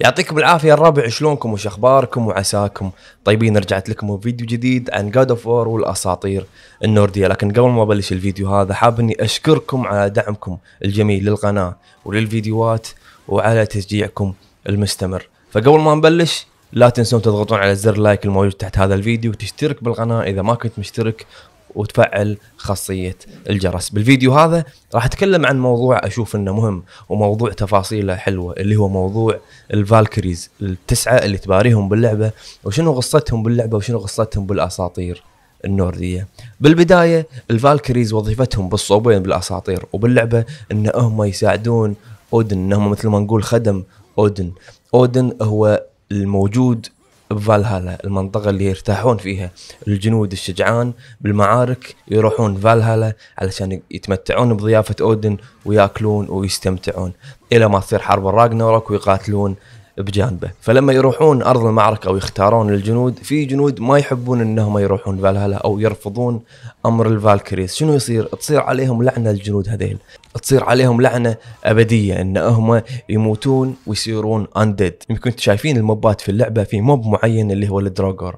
يعطيكم العافيه الربع شلونكم وش اخباركم وعساكم طيبين رجعت لكم بفيديو جديد عن جاد اوف وور والاساطير النورديه لكن قبل ما ابلش الفيديو هذا حاب اني اشكركم على دعمكم الجميل للقناه وللفيديوهات وعلى تشجيعكم المستمر فقبل ما نبلش لا تنسون تضغطون على زر لايك الموجود تحت هذا الفيديو وتشترك بالقناه اذا ما كنت مشترك وتفعل خاصيه الجرس. بالفيديو هذا راح اتكلم عن موضوع اشوف انه مهم وموضوع تفاصيله حلوه اللي هو موضوع الفالكريز التسعه اللي تباريهم باللعبه وشنو قصتهم باللعبه وشنو قصتهم بالاساطير النورديه. بالبدايه الفالكريز وظيفتهم بالصوبين بالاساطير وباللعبه ان هم يساعدون اودن انهم مثل ما نقول خدم اودن. اودن هو الموجود بفالهالا المنطقة اللي يرتاحون فيها الجنود الشجعان بالمعارك يروحون فالهالا علشان يتمتعون بضيافة أودن وياكلون ويستمتعون إلى ما تصير حرب الراجنوروك ويقاتلون بجانبه فلما يروحون ارض المعركه او يختارون الجنود في جنود ما يحبون انهم يروحون فالهالا او يرفضون امر الفالكريس شنو يصير تصير عليهم لعنه الجنود هذيل تصير عليهم لعنه ابديه ان هم يموتون ويصيرون اندد يمكن شايفين الموبات في اللعبه في موب معين اللي هو الدراجور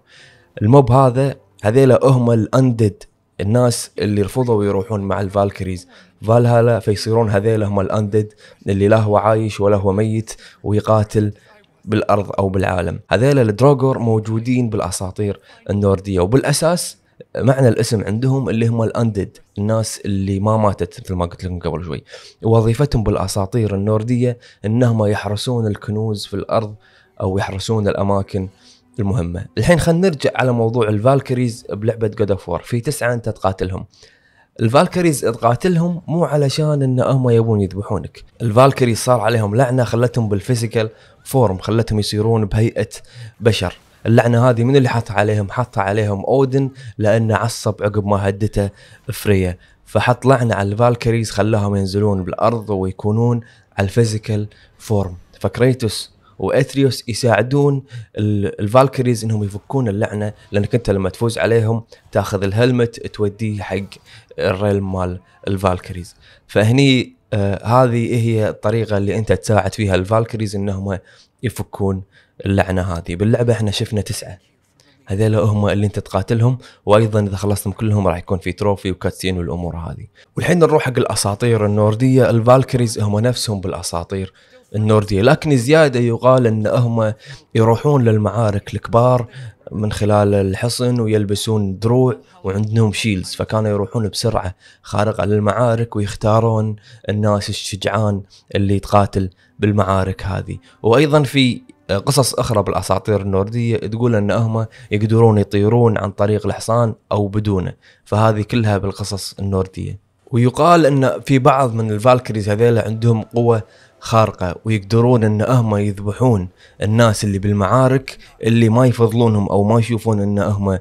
الموب هذا هذيلا هم الاندد الناس اللي رفضوا يروحون مع الفالكريز فالهالا فيصيرون هذيل هم الاندد اللي لا هو عايش ولا هو ميت ويقاتل بالارض او بالعالم هذيل الدروغور موجودين بالاساطير النورديه وبالاساس معنى الاسم عندهم اللي هم الاندد الناس اللي ما ماتت مثل ما قلت لكم قبل شوي وظيفتهم بالاساطير النورديه انهم يحرسون الكنوز في الارض او يحرسون الاماكن المهمه الحين خلينا نرجع على موضوع الفالكريز بلعبه جود اوف في تسعه انت تقاتلهم الفالكريز تقاتلهم مو علشان ان هم يبون يذبحونك الفالكريز صار عليهم لعنه خلتهم بالفيزيكال فورم خلتهم يصيرون بهيئه بشر اللعنه هذه من اللي حط عليهم حط عليهم اودن لانه عصب عقب ما هدته فريا فحط لعنه على الفالكريز خلاهم ينزلون بالارض ويكونون على الفيزيكال فورم فكريتوس واثريوس يساعدون الفالكريز انهم يفكون اللعنه لانك انت لما تفوز عليهم تاخذ الهلمت توديه حق الريل مال الفالكريز فهني آه هذه هي الطريقه اللي انت تساعد فيها الفالكريز انهم يفكون اللعنه هذه باللعبه احنا شفنا تسعه هذول هم اللي انت تقاتلهم وايضا اذا خلصتهم كلهم راح يكون في تروفي وكاتسين والامور هذه والحين نروح حق الاساطير النورديه الفالكريز هم نفسهم بالاساطير النورديه لكن زياده يقال ان هم يروحون للمعارك الكبار من خلال الحصن ويلبسون دروع وعندهم شيلز فكانوا يروحون بسرعه خارقه للمعارك ويختارون الناس الشجعان اللي تقاتل بالمعارك هذه وايضا في قصص أخرى بالأساطير النوردية تقول أن هم يقدرون يطيرون عن طريق الحصان أو بدونه فهذه كلها بالقصص النوردية ويقال أن في بعض من الفالكريز هذيلا عندهم قوة خارقة ويقدرون أن هم يذبحون الناس اللي بالمعارك اللي ما يفضلونهم أو ما يشوفون أن هم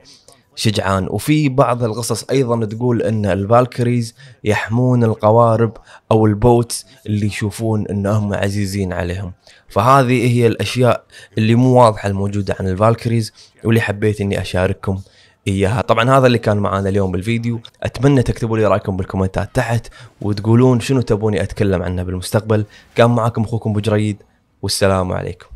شجعان وفي بعض القصص ايضا تقول ان الفالكريز يحمون القوارب او البوتس اللي يشوفون انهم عزيزين عليهم فهذه هي الاشياء اللي مو واضحه الموجوده عن الفالكريز واللي حبيت اني اشارككم اياها طبعا هذا اللي كان معانا اليوم بالفيديو اتمنى تكتبوا لي رايكم بالكومنتات تحت وتقولون شنو تبوني اتكلم عنه بالمستقبل كان معكم اخوكم بجريد والسلام عليكم